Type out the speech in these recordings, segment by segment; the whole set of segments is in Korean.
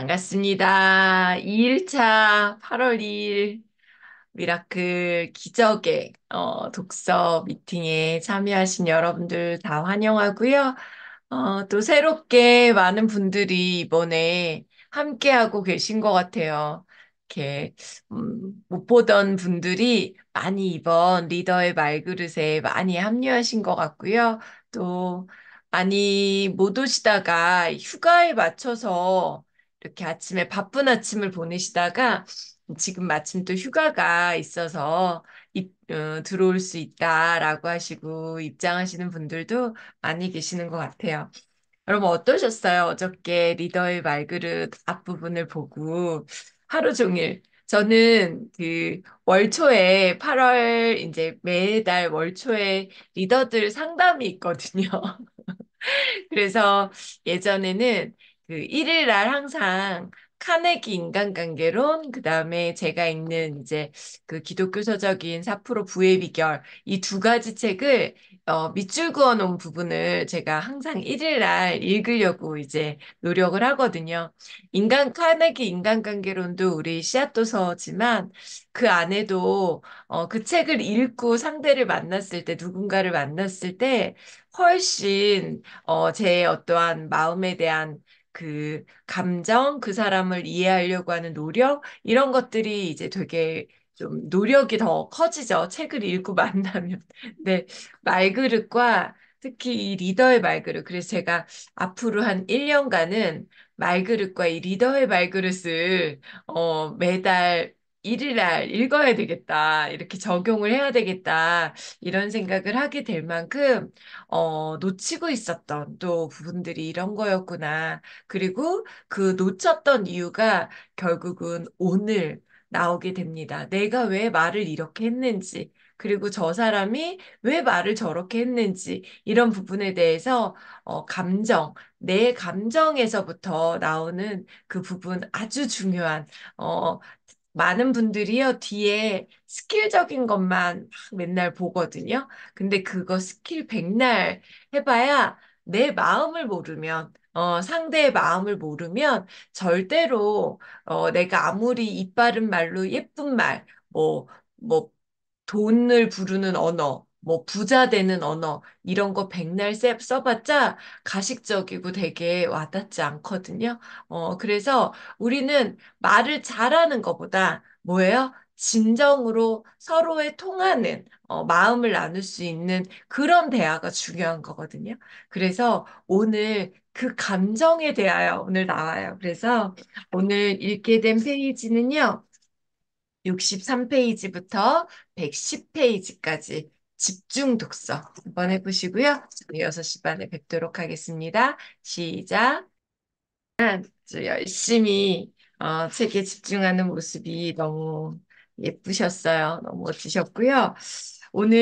반갑습니다. 2일차 8월 2일 미라클 기적의 어, 독서 미팅에 참여하신 여러분들 다 환영하고요. 어, 또 새롭게 많은 분들이 이번에 함께하고 계신 것 같아요. 이렇게 음, 못 보던 분들이 많이 이번 리더의 말그릇에 많이 합류하신 것 같고요. 또 많이 못 오시다가 휴가에 맞춰서 이렇게 아침에 바쁜 아침을 보내시다가 지금 마침 또 휴가가 있어서 입, 어, 들어올 수 있다라고 하시고 입장하시는 분들도 많이 계시는 것 같아요. 여러분 어떠셨어요? 어저께 리더의 말그릇 앞부분을 보고 하루 종일 저는 그 월초에 8월 이제 매달 월초에 리더들 상담이 있거든요. 그래서 예전에는 그 일일 날 항상 카네기 인간관계론, 그 다음에 제가 읽는 이제 그 기독교 서적인 사프로 부의 비결, 이 두 가지 책을 어, 밑줄 그어 놓은 부분을 제가 항상 일일날 읽으려고 이제 노력을 하거든요. 인간, 카네기 인간관계론도 우리 씨앗도서지만 그 안에도 어, 그 책을 읽고 상대를 만났을 때, 누군가를 만났을 때 훨씬 어, 제 어떠한 마음에 대한 그 감정, 그 사람을 이해하려고 하는 노력, 이런 것들이 이제 되게 좀 노력이 더 커지죠. 책을 읽고 만나면. 네, 말그릇과 특히 이 리더의 말그릇. 그래서 제가 앞으로 한 1년간은 말그릇과 이 리더의 말그릇을 어, 매달 일일날 읽어야 되겠다. 이렇게 적용을 해야 되겠다. 이런 생각을 하게 될 만큼, 어, 놓치고 있었던 또 부분들이 이런 거였구나. 그리고 그 놓쳤던 이유가 결국은 오늘 나오게 됩니다. 내가 왜 말을 이렇게 했는지. 그리고 저 사람이 왜 말을 저렇게 했는지 이런 부분에 대해서 어, 감정, 내 감정에서부터 나오는 그 부분 아주 중요한 어, 많은 분들이요, 뒤에 스킬적인 것만 막 맨날 보거든요. 근데 그거 스킬 백날 해봐야 내 마음을 모르면, 어, 상대의 마음을 모르면 절대로, 어, 내가 아무리 이 바른 말로 예쁜 말, 뭐, 뭐, 돈을 부르는 언어, 뭐 부자 되는 언어 이런 거 백날 써봤자 가식적이고 되게 와닿지 않거든요. 어, 그래서 우리는 말을 잘하는 것보다 뭐예요? 진정으로 서로의 통하는 어, 마음을 나눌 수 있는 그런 대화가 중요한 거거든요. 그래서 오늘 그 감정에 대하여 오늘 나와요. 그래서 오늘 읽게 된 페이지는요. 63페이지부터 110페이지까지 집중 독서 한번 해보시고요. 6시 반에 뵙도록 하겠습니다. 시작! 아주 열심히 어, 책에 집중하는 모습이 너무 예쁘셨어요. 너무 멋지셨고요. 오늘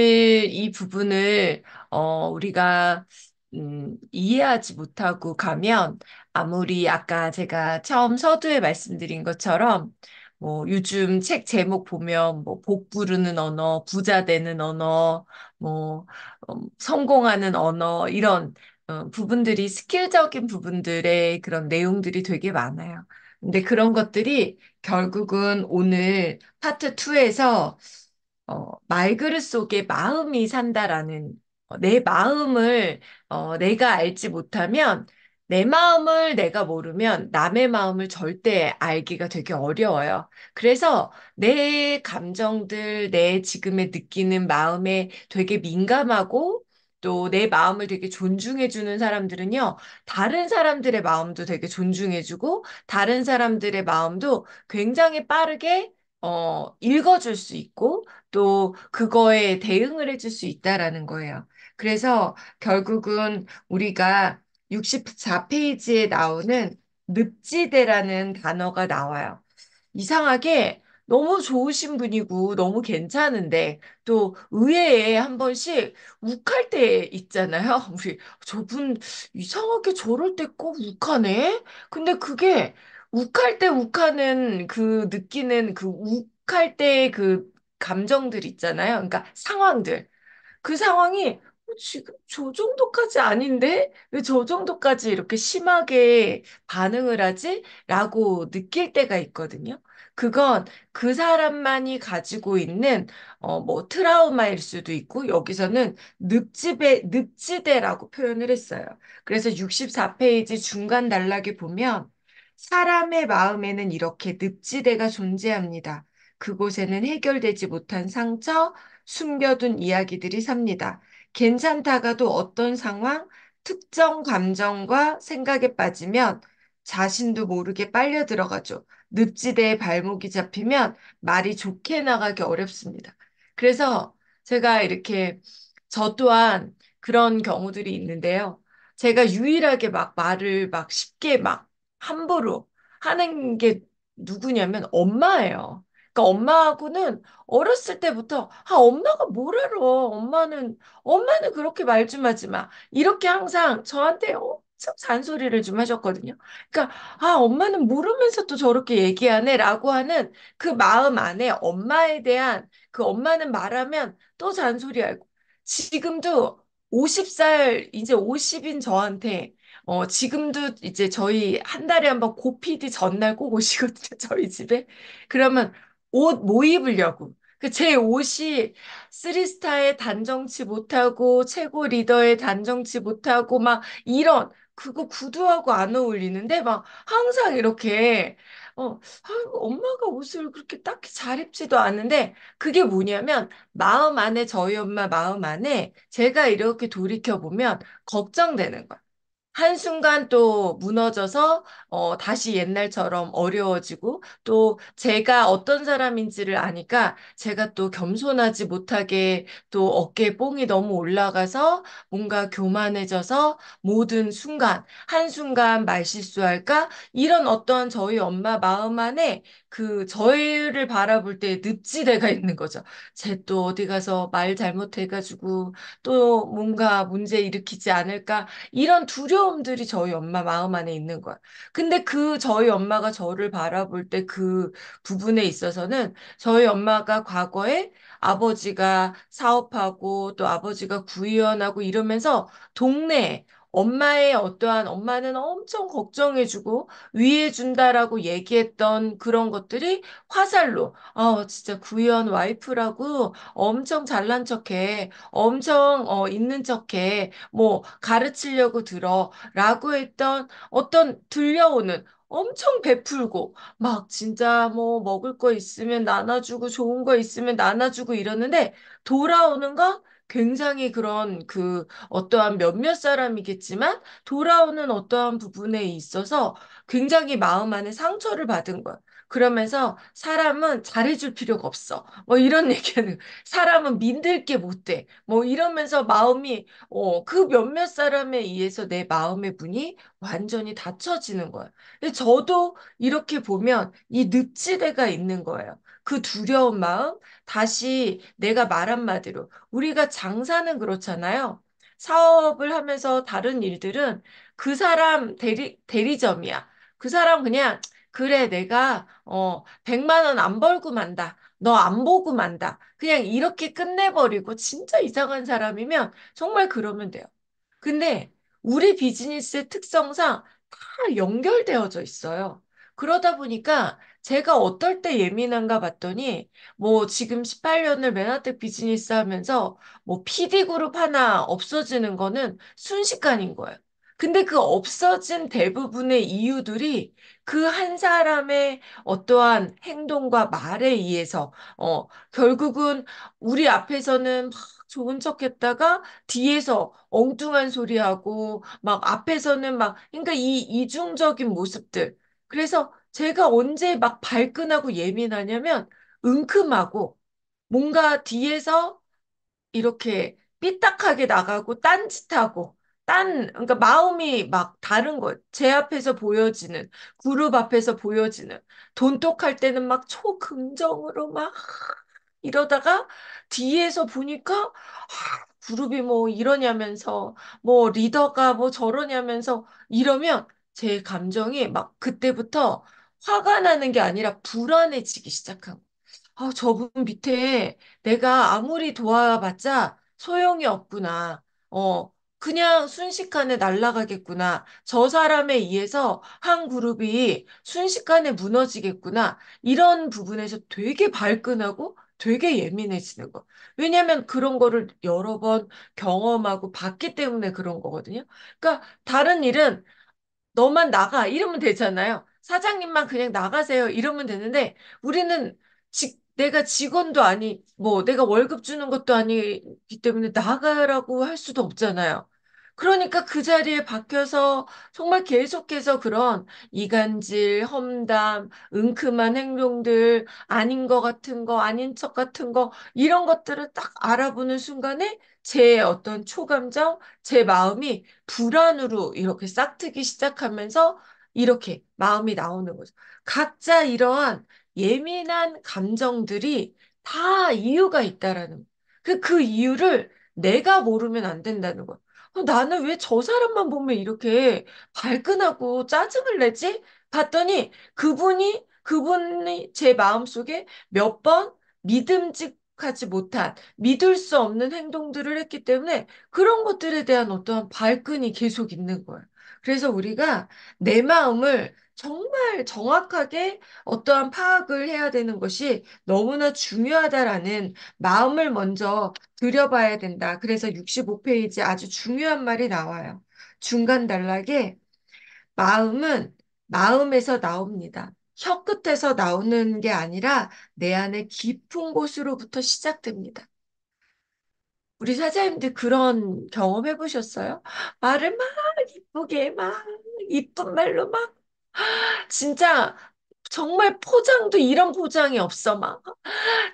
이 부분을 어, 우리가 음, 이해하지 못하고 가면 아무리 아까 제가 처음 서두에 말씀드린 것처럼 뭐 요즘 책 제목 보면 뭐복 부르는 언어, 부자 되는 언어, 뭐 음, 성공하는 언어 이런 어, 부분들이 스킬적인 부분들의 그런 내용들이 되게 많아요. 근데 그런 것들이 결국은 오늘 파트 2에서 어, 말그릇 속에 마음이 산다라는 어, 내 마음을 어, 내가 알지 못하면 내 마음을 내가 모르면 남의 마음을 절대 알기가 되게 어려워요. 그래서 내 감정들, 내 지금의 느끼는 마음에 되게 민감하고 또 내 마음을 되게 존중해주는 사람들은요, 다른 사람들의 마음도 되게 존중해주고, 다른 사람들의 마음도 굉장히 빠르게 어, 읽어줄 수 있고, 또 그거에 대응을 해줄 수 있다라는 거예요. 그래서 결국은 우리가 64페이지에 나오는 늪지대라는 단어가 나와요. 이상하게 너무 좋으신 분이고 너무 괜찮은데 또 의외에 한 번씩 욱할 때 있잖아요. 우리 저분 이상하게 저럴 때 꼭 욱하네. 근데 그게 욱할 때 욱하는 그 느끼는 그 욱할 때의 그 감정들 있잖아요. 그러니까 상황들. 그 상황이 지금 저 정도까지 아닌데? 왜 저 정도까지 이렇게 심하게 반응을 하지? 라고 느낄 때가 있거든요. 그건 그 사람만이 가지고 있는, 어, 뭐, 트라우마일 수도 있고, 여기서는 늪집대 늪지대라고 표현을 했어요. 그래서 64페이지 중간 단락에 보면, 사람의 마음에는 이렇게 늪지대가 존재합니다. 그곳에는 해결되지 못한 상처, 숨겨둔 이야기들이 삽니다. 괜찮다가도 어떤 상황, 특정 감정과 생각에 빠지면 자신도 모르게 빨려 들어가죠. 늪지대에 발목이 잡히면 말이 좋게 나가기 어렵습니다. 그래서 제가 이렇게 저 또한 그런 경우들이 있는데요. 제가 유일하게 막 말을 막 쉽게 막 함부로 하는 게 누구냐면 엄마예요. 그러니까 엄마하고는 어렸을 때부터 아 엄마가 뭘 알아 엄마는 엄마는 그렇게 말 좀 하지 마 이렇게 항상 저한테 엄청 잔소리를 좀 하셨거든요 그러니까 아 엄마는 모르면서 또 저렇게 얘기하네라고 하는 그 마음 안에 엄마에 대한 그 엄마는 말하면 또 잔소리하고 지금도 50살 이제 50인 저한테 어, 지금도 이제 저희 한 달에 한 번 고피디 전날 꼭 오시거든요, 저희 집에. 그러면, 옷뭐 입으려고. 그 제 옷이 쓰리스타에 단정치 못하고 최고 리더에 단정치 못하고 막 이런 그거 구두하고 안 어울리는데 막 항상 이렇게 어 아, 엄마가 옷을 그렇게 딱히 잘 입지도 않은데 그게 뭐냐면 마음 안에 저희 엄마 마음 안에 제가 이렇게 돌이켜 보면 걱정되는 거야. 한순간 또 무너져서 어, 다시 옛날처럼 어려워지고 또 제가 어떤 사람인지를 아니까 제가 또 겸손하지 못하게 또 어깨에 뽕이 너무 올라가서 뭔가 교만해져서 모든 순간 한순간 말실수할까 이런 어떤 저희 엄마 마음 안에 그 저희를 바라볼 때 늪지대가 있는 거죠. 쟤 또 어디 가서 말 잘못해가지고 또 뭔가 문제 일으키지 않을까 이런 두려움들이 저희 엄마 마음 안에 있는 거야. 근데 그 저희 엄마가 저를 바라볼 때 그 부분에 있어서는 저희 엄마가 과거에 아버지가 사업하고 또 아버지가 구의원하고 이러면서 동네 엄마의 어떠한 엄마는 엄청 걱정해주고 위해준다라고 얘기했던 그런 것들이 화살로 아 진짜 구현 와이프라고 엄청 잘난 척해 엄청 어, 있는 척해 뭐 가르치려고 들어라고 했던 어떤 들려오는 엄청 베풀고 막 진짜 뭐 먹을 거 있으면 나눠주고 좋은 거 있으면 나눠주고 이러는데 돌아오는 건 굉장히 그런 그 어떠한 몇몇 사람이겠지만 돌아오는 어떠한 부분에 있어서 굉장히 마음 안에 상처를 받은 거야. 그러면서 사람은 잘해줄 필요가 없어. 뭐 이런 얘기는 사람은 믿을 게 못 돼. 뭐 이러면서 마음이 어, 그 몇몇 사람에 의해서 내 마음의 문이 완전히 닫혀지는 거야. 근데 저도 이렇게 보면 이 늪지대가 있는 거예요. 그 두려운 마음, 다시 내가 말 한마디로 우리가 장사는 그렇잖아요. 사업을 하면서 다른 일들은 그 사람 대리, 대리점이야. 그 사람 그냥 그래 내가 어 100만 원 안 벌고 만다. 너 안 보고 만다. 그냥 이렇게 끝내버리고 진짜 이상한 사람이면 정말 그러면 돼요. 근데 우리 비즈니스의 특성상 다 연결되어져 있어요. 그러다 보니까 제가 어떨 때 예민한가 봤더니, 뭐, 지금 18년을 맨하텍 비즈니스 하면서, 뭐, PD그룹 하나 없어지는 거는 순식간인 거예요. 근데 그 없어진 대부분의 이유들이 그 한 사람의 어떠한 행동과 말에 의해서, 어, 결국은 우리 앞에서는 막 좋은 척 했다가 뒤에서 엉뚱한 소리하고, 막 앞에서는 막, 그러니까 이 이중적인 모습들. 그래서 제가 언제 막 발끈하고 예민하냐면 은큼하고 뭔가 뒤에서 이렇게 삐딱하게 나가고 딴짓하고 딴 그러니까 마음이 막 다른 거 제 앞에서 보여지는 그룹 앞에서 보여지는 돈독할 때는 막 초긍정으로 막 이러다가 뒤에서 보니까 아, 그룹이 뭐 이러냐면서 뭐 리더가 뭐 저러냐면서 이러면 제 감정이 막 그때부터 화가 나는 게 아니라 불안해지기 시작하고, 아, 저분 밑에 내가 아무리 도와봤자 소용이 없구나. 어, 그냥 순식간에 날아가겠구나. 저 사람에 의해서 한 그룹이 순식간에 무너지겠구나. 이런 부분에서 되게 발끈하고 되게 예민해지는 거. 왜냐하면 그런 거를 여러 번 경험하고 봤기 때문에 그런 거거든요. 그러니까 다른 일은 너만 나가 이러면 되잖아요. 사장님만 그냥 나가세요. 이러면 되는데 우리는 직, 내가 직원도 아니, 뭐 내가 월급 주는 것도 아니기 때문에 나가라고 할 수도 없잖아요. 그러니까 그 자리에 박혀서 정말 계속해서 그런 이간질, 험담, 은큼한 행동들, 아닌 것 같은 거, 아닌 척 같은 거, 이런 것들을 딱 알아보는 순간에 제 어떤 초감정, 제 마음이 불안으로 이렇게 싹트기 시작하면서 이렇게 마음이 나오는 거죠. 각자 이러한 예민한 감정들이 다 이유가 있다라는 그, 그 이유를 내가 모르면 안 된다는 거야. 어, 나는 왜 저 사람만 보면 이렇게 발끈하고 짜증을 내지? 봤더니 그분이 그분이 제 마음속에 몇 번 믿음직하지 못한 믿을 수 없는 행동들을 했기 때문에 그런 것들에 대한 어떠한 발끈이 계속 있는 거야. 그래서 우리가 내 마음을 정말 정확하게 어떠한 파악을 해야 되는 것이 너무나 중요하다라는 마음을 먼저 들여봐야 된다. 그래서 65페이지 아주 중요한 말이 나와요. 중간 단락에 마음은 마음에서 나옵니다. 혀 끝에서 나오는 게 아니라 내 안의 깊은 곳으로부터 시작됩니다. 우리 사장님들 그런 경험 해보셨어요? 말을 막 예쁘게 막 이쁜 말로 막 진짜 정말 포장도 이런 포장이 없어 막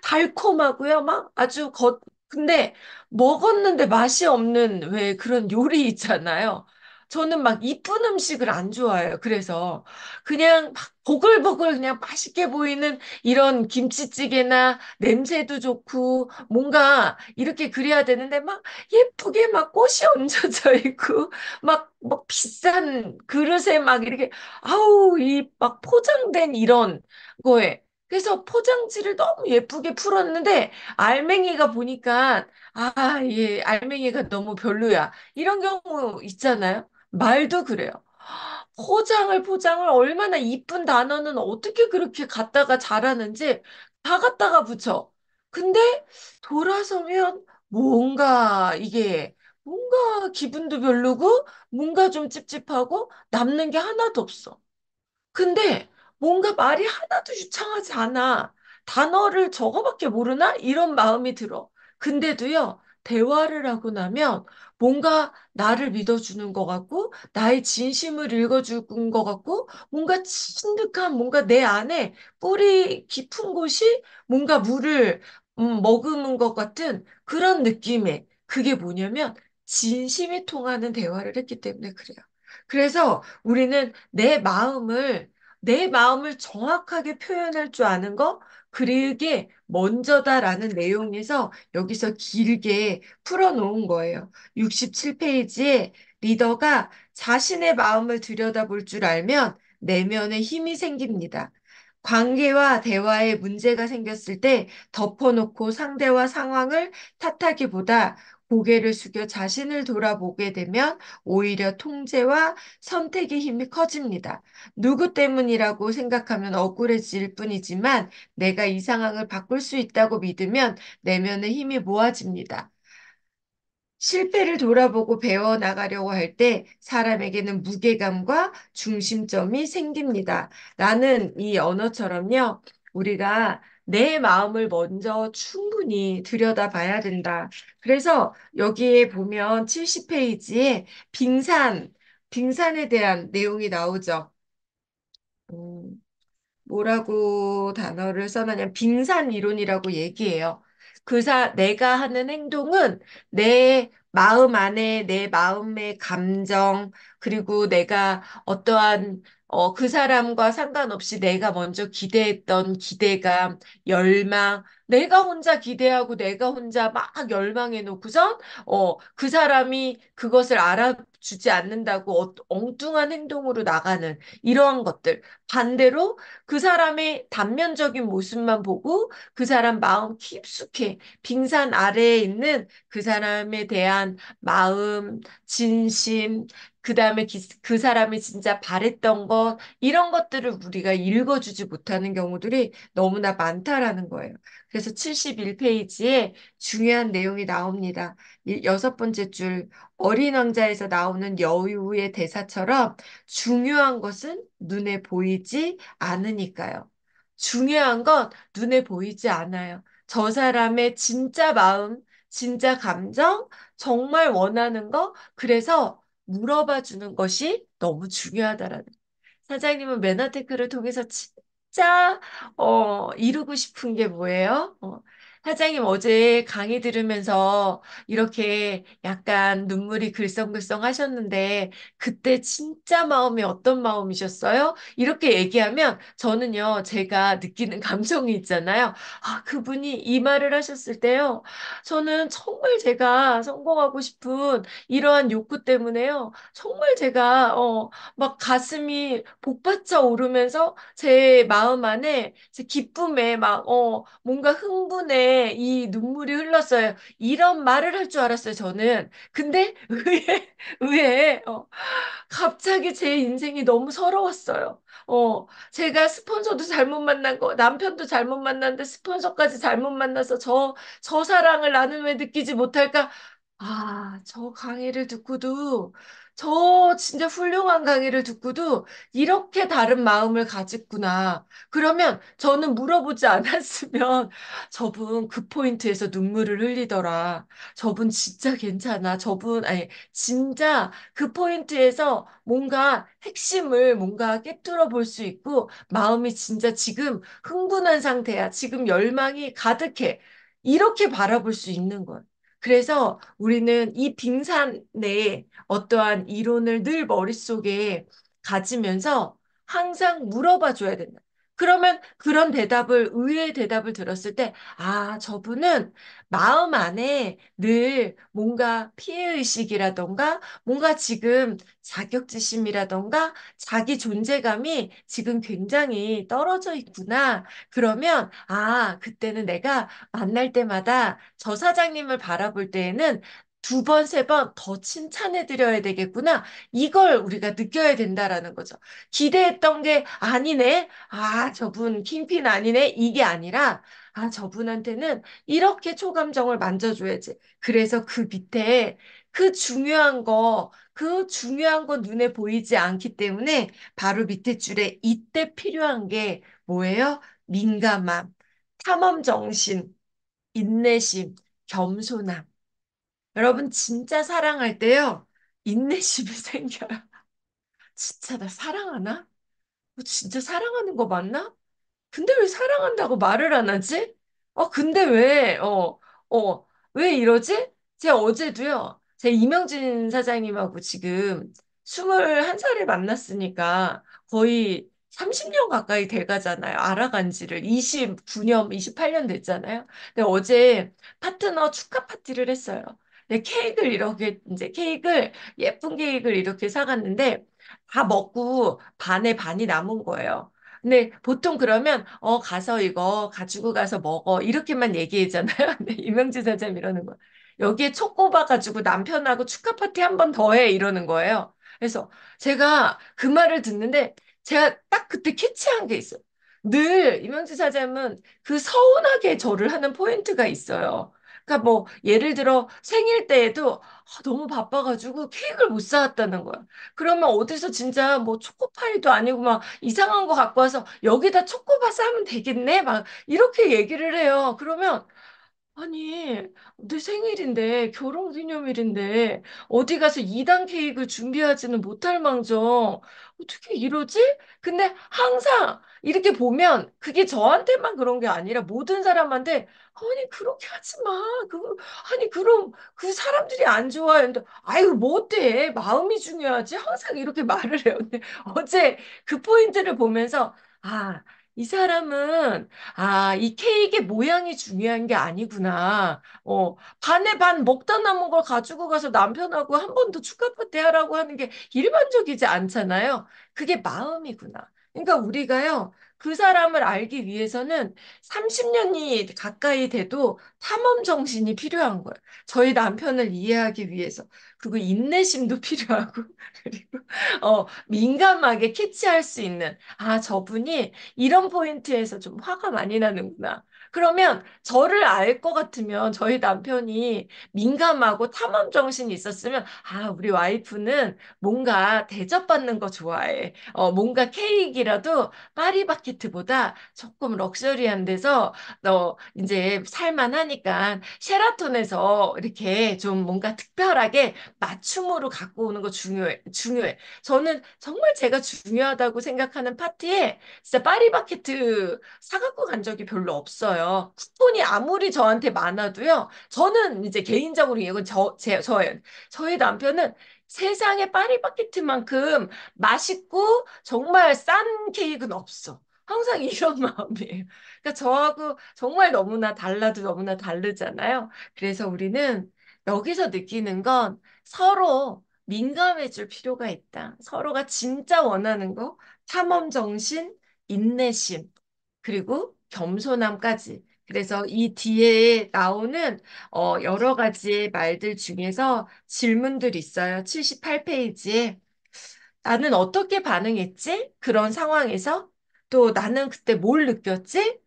달콤하고요 막 아주 겉 근데 먹었는데 맛이 없는 왜 그런 요리 있잖아요 저는 막 이쁜 음식을 안 좋아해요. 그래서 그냥 막 보글보글 그냥 맛있게 보이는 이런 김치찌개나 냄새도 좋고 뭔가 이렇게 그래야 되는데 막 예쁘게 막 꽃이 얹어져 있고 막 막 비싼 그릇에 막 이렇게 아우 이 막 포장된 이런 거에 그래서 포장지를 너무 예쁘게 풀었는데 알맹이가 보니까 아, 예, 알맹이가 너무 별로야. 이런 경우 있잖아요. 말도 그래요. 포장을 포장을 얼마나 이쁜 단어는 어떻게 그렇게 갖다가 잘하는지 다 갖다가 붙여. 근데 돌아서면 뭔가 이게 뭔가 기분도 별로고 뭔가 좀 찝찝하고 남는 게 하나도 없어. 근데 뭔가 말이 하나도 유창하지 않아. 단어를 저거밖에 모르나? 이런 마음이 들어. 근데도요, 대화를 하고 나면 뭔가 나를 믿어주는 것 같고, 나의 진심을 읽어주는 것 같고, 뭔가 친득한 뭔가 내 안에 뿌리 깊은 곳이 뭔가 물을 음, 머금은 것 같은 그런 느낌의 그게 뭐냐면 진심이 통하는 대화를 했기 때문에 그래요. 그래서 우리는 내 마음을 내 마음을 정확하게 표현할 줄 아는 거, 그게 먼저다라는 내용에서 여기서 길게 풀어놓은 거예요. 67페이지에 리더가 자신의 마음을 들여다볼 줄 알면 내면에 힘이 생깁니다. 관계와 대화에 문제가 생겼을 때 덮어놓고 상대와 상황을 탓하기보다 고개를 숙여 자신을 돌아보게 되면 오히려 통제와 선택의 힘이 커집니다. 누구 때문이라고 생각하면 억울해질 뿐이지만 내가 이 상황을 바꿀 수 있다고 믿으면 내면의 힘이 모아집니다. 실패를 돌아보고 배워나가려고 할 때 사람에게는 무게감과 중심점이 생깁니다. 라는 이 언어처럼요, 우리가 내 마음을 먼저 충분히 들여다봐야 된다. 그래서 여기에 보면 70페이지에 빙산, 빙산에 대한 내용이 나오죠. 음, 뭐라고 단어를 써놨냐면 빙산 이론이라고 얘기해요. 그사 내가 하는 행동은 내 마음 안에 내 마음의 감정, 그리고 내가 어떠한 어, 그 사람과 상관없이 내가 먼저 기대했던 기대감, 열망, 내가 혼자 기대하고 내가 혼자 막 열망해 놓고선, 어, 그 사람이 그것을 알아, 주지 않는다고 어, 엉뚱한 행동으로 나가는 이러한 것들. 반대로 그 사람의 단면적인 모습만 보고 그 사람 마음 깊숙해 빙산 아래에 있는 그 사람에 대한 마음, 진심, 그 다음에 그 사람이 진짜 바랬던 것, 이런 것들을 우리가 읽어주지 못하는 경우들이 너무나 많다라는 거예요. 그래서 71페이지에 중요한 내용이 나옵니다. 여섯 번째 줄, 어린 왕자에서 나오는 여유의 대사처럼 중요한 것은 눈에 보이지 않으니까요. 중요한 건 눈에 보이지 않아요. 저 사람의 진짜 마음, 진짜 감정, 정말 원하는 거, 그래서 물어봐 주는 것이 너무 중요하다라는. 사장님은 매너테크를 통해서 진짜 어, 이루고 싶은 게 뭐예요? 어, 사장님 어제 강의 들으면서 이렇게 약간 눈물이 글썽글썽 하셨는데 그때 진짜 마음이 어떤 마음이셨어요? 이렇게 얘기하면 저는요 제가 느끼는 감정이 있잖아요. 아 그분이 이 말을 하셨을 때요 저는 정말 제가 성공하고 싶은 이러한 욕구 때문에요 정말 제가 어 막 가슴이 복받쳐 오르면서 제 마음 안에 제 기쁨에 막 어 뭔가 흥분에 이 눈물이 흘렀어요. 이런 말을 할 줄 알았어요, 저는. 근데 의외, 의외 어, 갑자기 제 인생이 너무 서러웠어요. 어, 제가 스폰서도 잘못 만난 거, 남편도 잘못 만났는데 스폰서까지 잘못 만나서 저, 저 사랑을 나는 왜 느끼지 못할까? 아, 저 강의를 듣고도 저 진짜 훌륭한 강의를 듣고도 이렇게 다른 마음을 가졌구나. 그러면 저는 물어보지 않았으면 저분 그 포인트에서 눈물을 흘리더라. 저분 진짜 괜찮아. 저분, 아니, 진짜 그 포인트에서 뭔가 핵심을 뭔가 깨뚫어 볼수 있고 마음이 진짜 지금 흥분한 상태야. 지금 열망이 가득해. 이렇게 바라볼 수 있는 거야 그래서 우리는 이 빙산 내에 어떠한 이론을 늘 머릿속에 가지면서 항상 물어봐 줘야 된다. 그러면 그런 대답을, 의외의 대답을 들었을 때, 아, 저분은 마음 안에 늘 뭔가 피해의식이라던가, 뭔가 지금 자격지심이라던가, 자기 존재감이 지금 굉장히 떨어져 있구나. 그러면, 아, 그때는 내가 만날 때마다 저 사장님을 바라볼 때에는 두 번, 세 번 더 칭찬해 드려야 되겠구나. 이걸 우리가 느껴야 된다라는 거죠. 기대했던 게 아니네. 아, 저분 킹핀 아니네. 이게 아니라 아, 저분한테는 이렇게 초감정을 만져줘야지. 그래서 그 밑에 그 중요한 거, 그 중요한 거 눈에 보이지 않기 때문에 바로 밑에 줄에 이때 필요한 게 뭐예요? 민감함, 탐험 정신, 인내심, 겸손함. 여러분, 진짜 사랑할 때요, 인내심이 생겨요. 진짜 나 사랑하나? 진짜 사랑하는 거 맞나? 근데 왜 사랑한다고 말을 안 하지? 어, 근데 왜, 어, 어, 왜 이러지? 제가 어제도요, 제 이명진 사장님하고 지금 21살에 만났으니까 거의 30년 가까이 돼가잖아요. 알아간 지를 29년, 28년 됐잖아요. 근데 어제 파트너 축하 파티를 했어요. 네, 케이크를 이렇게 이제 케이크를 예쁜 케이크를 이렇게 사갔는데 다 먹고 반에 반이 남은 거예요. 근데 보통 그러면 어 가서 이거 가지고 가서 먹어 이렇게만 얘기했잖아요. 근데 이명주 사장 이러는 거야. 여기에 초코아가지고 남편하고 축하 파티 한 번 더 해 이러는 거예요. 그래서 제가 그 말을 듣는데 제가 딱 그때 캐치한 게 있어요. 늘이명주 사장은 그 서운하게 저를 하는 포인트가 있어요. 그러니까 뭐 예를 들어 생일 때에도 아, 너무 바빠가지고 케이크를 못 사왔다는 거야. 그러면 어디서 진짜 뭐 초코파이도 아니고 막 이상한 거 갖고 와서 여기다 초코바 싸면 되겠네? 막 이렇게 얘기를 해요. 그러면 아니, 내 생일인데, 결혼기념일인데, 어디 가서 이단 케이크 준비하지는 못할 망정. 어떻게 이러지? 근데 항상 이렇게 보면, 그게 저한테만 그런 게 아니라 모든 사람한테, 아니, 그렇게 하지 마. 그, 아니, 그럼 그 사람들이 안 좋아해. 근데, 아유, 뭐 어때? 마음이 중요하지. 항상 이렇게 말을 해요. 근데 어제 그 포인트를 보면서, 아, 이 사람은 아, 이 케이크의 모양이 중요한 게 아니구나. 어, 반에 반 먹다 남은 걸 가지고 가서 남편하고 한 번 더 축하 파티 하라고 하는 게 일반적이지 않잖아요. 그게 마음이구나. 그러니까 우리가요, 그 사람을 알기 위해서는 30년이 가까이 돼도 탐험 정신이 필요한 거예요. 저희 남편을 이해하기 위해서. 그리고 인내심도 필요하고, 그리고, 어, 민감하게 캐치할 수 있는, 아, 저분이 이런 포인트에서 좀 화가 많이 나는구나. 그러면 저를 알 것 같으면 저희 남편이 민감하고 탐험 정신이 있었으면 아, 우리 와이프는 뭔가 대접받는 거 좋아해. 어, 뭔가 케이크라도 파리바게트보다 조금 럭셔리한 데서 너 이제 살만하니까 셰라톤에서 이렇게 좀 뭔가 특별하게 맞춤으로 갖고 오는 거 중요해. 중요해. 저는 정말 제가 중요하다고 생각하는 파티에 진짜 파리바게트 사갖고 간 적이 별로 없어요. 있어요. 쿠폰이 아무리 저한테 많아도요. 저는 이제 개인적으로 이건 저, 제, 저의 저희 남편은 세상에 파리바게트만큼 맛있고 정말 싼 케이크는 없어. 항상 이런 마음이에요. 그러니까 저하고 정말 너무나 달라도 너무나 다르잖아요. 그래서 우리는 여기서 느끼는 건 서로 민감해질 필요가 있다. 서로가 진짜 원하는 거, 탐험 정신, 인내심, 그리고 겸손함까지. 그래서 이 뒤에 나오는 어, 여러 가지의 말들 중에서 질문들이 있어요. 78페이지에. 나는 어떻게 반응했지? 그런 상황에서? 또 나는 그때 뭘 느꼈지?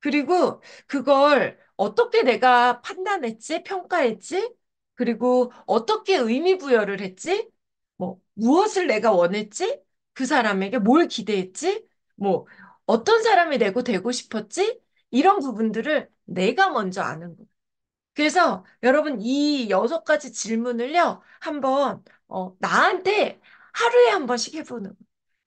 그리고 그걸 어떻게 내가 판단했지? 평가했지? 그리고 어떻게 의미 부여를 했지? 뭐, 무엇을 내가 원했지? 그 사람에게 뭘 기대했지? 뭐, 어떤 사람이 되고 되고 싶었지? 이런 부분들을 내가 먼저 아는 거예요. 그래서 여러분 이 여섯 가지 질문을요, 한번, 어, 나한테 하루에 한 번씩 해보는 거예요.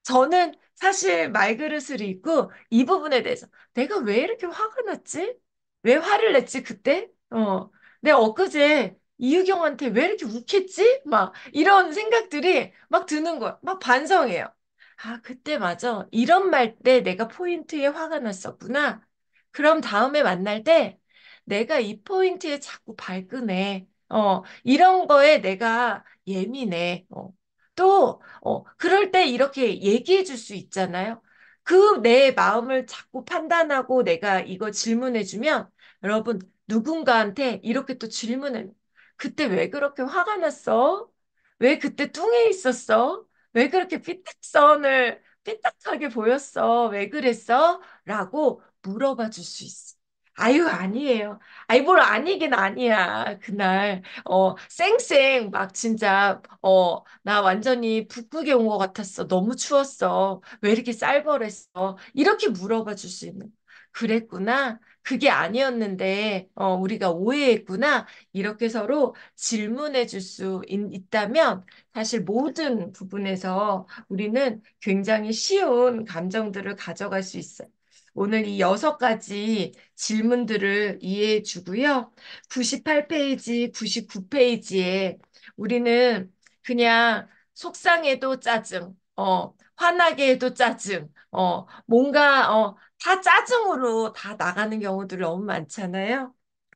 저는 사실 말그릇을 읽고 이 부분에 대해서 내가 왜 이렇게 화가 났지? 왜 화를 냈지, 그때? 어, 내가 엊그제 이유경한테 왜 이렇게 욱했지? 막 이런 생각들이 막 드는 거예요. 막 반성해요. 아, 그때 맞아. 이런 말 때 내가 포인트에 화가 났었구나. 그럼 다음에 만날 때 내가 이 포인트에 자꾸 발끈해. 어, 이런 거에 내가 예민해. 어, 또, 어, 그럴 때 이렇게 얘기해 줄 수 있잖아요. 그 내 마음을 자꾸 판단하고 내가 이거 질문해 주면 여러분 누군가한테 이렇게 또 질문을 그때 왜 그렇게 화가 났어? 왜 그때 뚱해 있었어? 왜 그렇게 삐딱선을 삐딱하게 보였어? 왜 그랬어? 라고 물어봐 줄 수 있어. 아유, 아니에요. 아이, 뭘 아니긴 아니야. 그날, 어, 쌩쌩, 막 진짜, 어, 나 완전히 북극에 온 것 같았어. 너무 추웠어. 왜 이렇게 쌀벌했어? 이렇게 물어봐 줄 수 있는. 그랬구나. 그게 아니었는데, 어, 우리가 오해했구나. 이렇게 서로 질문해 줄 수 있다면, 사실 모든 부분에서 우리는 굉장히 쉬운 감정들을 가져갈 수 있어요. 오늘 이 여섯 가지 질문들을 이해해 주고요. 98페이지, 99페이지에 우리는 그냥 속상해도 짜증, 어, 화나게 해도 짜증, 어, 뭔가, 어, 다 짜증으로 다 나가는 경우들이 너무 많잖아요.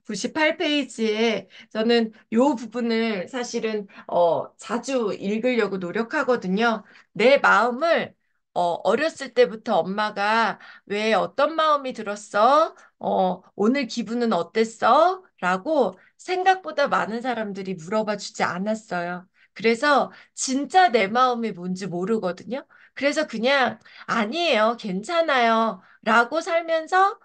98페이지에 저는 요 부분을 사실은 어, 자주 읽으려고 노력하거든요. 내 마음을 어, 어렸을 때부터 엄마가 왜 어떤 마음이 들었어? 어, 오늘 기분은 어땠어? 라고 생각보다 많은 사람들이 물어봐 주지 않았어요. 그래서 진짜 내 마음이 뭔지 모르거든요. 그래서 그냥 아니에요. 괜찮아요. 라고 살면서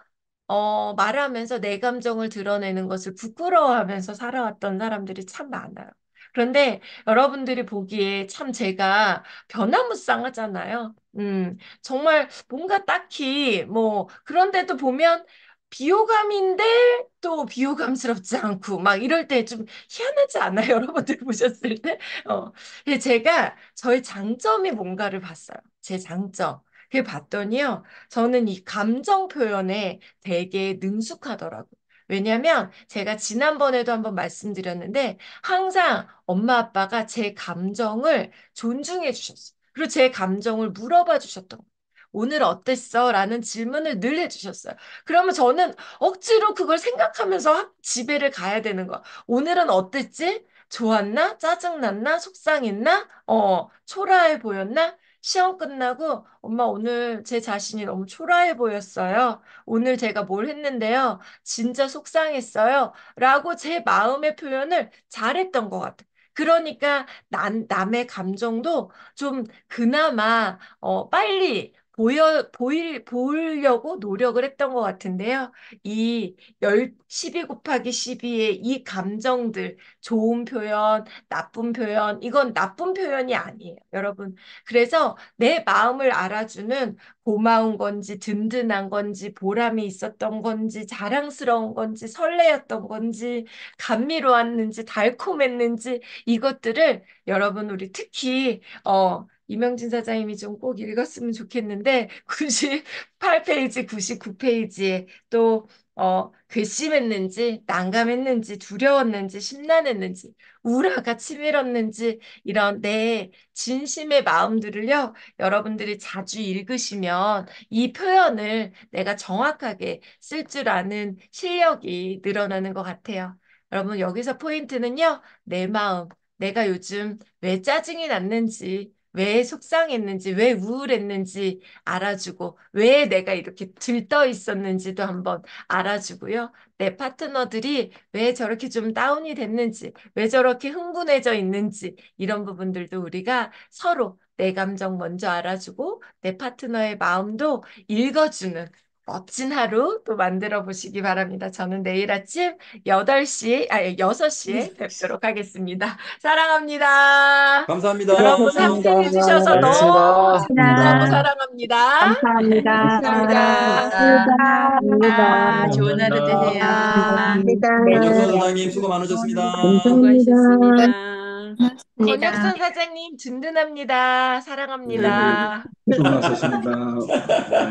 어, 말하면서 내 감정을 드러내는 것을 부끄러워하면서 살아왔던 사람들이 참 많아요. 그런데 여러분들이 보기에 참 제가 변화무쌍하잖아요. 음, 정말 뭔가 딱히 뭐 그런데도 보면 비호감인데 또 비호감스럽지 않고 막 이럴 때 좀 희한하지 않아요? 여러분들 보셨을 때? 어. 제가 저의 장점이 뭔가를 봤어요. 제 장점. 그 봤더니요. 저는 이 감정 표현에 되게 능숙하더라고요. 왜냐면 제가 지난번에도 한번 말씀드렸는데 항상 엄마 아빠가 제 감정을 존중해 주셨어요. 그리고 제 감정을 물어봐 주셨던 거예요. 오늘 어땠어? 라는 질문을 늘 해주셨어요. 그러면 저는 억지로 그걸 생각하면서 집에를 가야 되는 거야. 오늘은 어땠지? 좋았나? 짜증났나? 속상했나? 어, 초라해 보였나? 시험 끝나고 엄마 오늘 제 자신이 너무 초라해 보였어요. 오늘 제가 뭘 했는데요. 진짜 속상했어요. 라고 제 마음의 표현을 잘했던 것 같아요. 그러니까 남, 남의 감정도 좀 그나마 어, 빨리 보여, 보일, 보이려고 노력을 했던 것 같은데요. 이 10, 12 곱하기 12의 이 감정들, 좋은 표현, 나쁜 표현, 이건 나쁜 표현이 아니에요, 여러분. 그래서 내 마음을 알아주는 고마운 건지, 든든한 건지, 보람이 있었던 건지, 자랑스러운 건지, 설레였던 건지, 감미로웠는지, 달콤했는지, 이것들을 여러분, 우리 특히, 어, 이명진 사장님이 좀 꼭 읽었으면 좋겠는데 98페이지, 99페이지에 또 어, 괘씸했는지, 난감했는지, 두려웠는지, 심란했는지, 우라가 치밀었는지, 이런 내 진심의 마음들을요, 여러분들이 자주 읽으시면 이 표현을 내가 정확하게 쓸 줄 아는 실력이 늘어나는 것 같아요. 여러분, 여기서 포인트는요, 내 마음, 내가 요즘 왜 짜증이 났는지, 왜 속상했는지, 왜 우울했는지 알아주고, 왜 내가 이렇게 들떠 있었는지도 한번 알아주고요. 내 파트너들이 왜 저렇게 좀 다운이 됐는지, 왜 저렇게 흥분해져 있는지, 이런 부분들도 우리가 서로 내 감정 먼저 알아주고, 내 파트너의 마음도 읽어주는 멋진 하루 또 만들어 보시기 바랍니다. 저는 내일 아침 8시, 아, 6시에 뵙도록 하겠습니다. 사랑합니다. 감사합니다. 여러분 함께해 주셔서 네, 너무 사랑합니다. 감사합니다. 감사합니다. 감사합니다. 아, 좋은 하루 되세요. 감사합니다. 영선 네, 선생님 수고 많으셨습니다. 수고하셨습니다. 네. 권혁선 사장님 든든합니다. 사랑합니다. 네, 좋셨습니다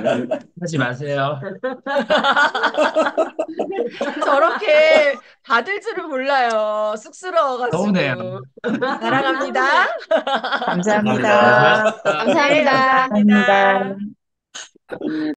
네. 하지 마세요. 저렇게 받을 줄을 몰라요. 쑥스러워가지고. 더우네요. 사랑합니다. 감사합니다. 감사합니다. 네, 감사합니다. 감사합니다.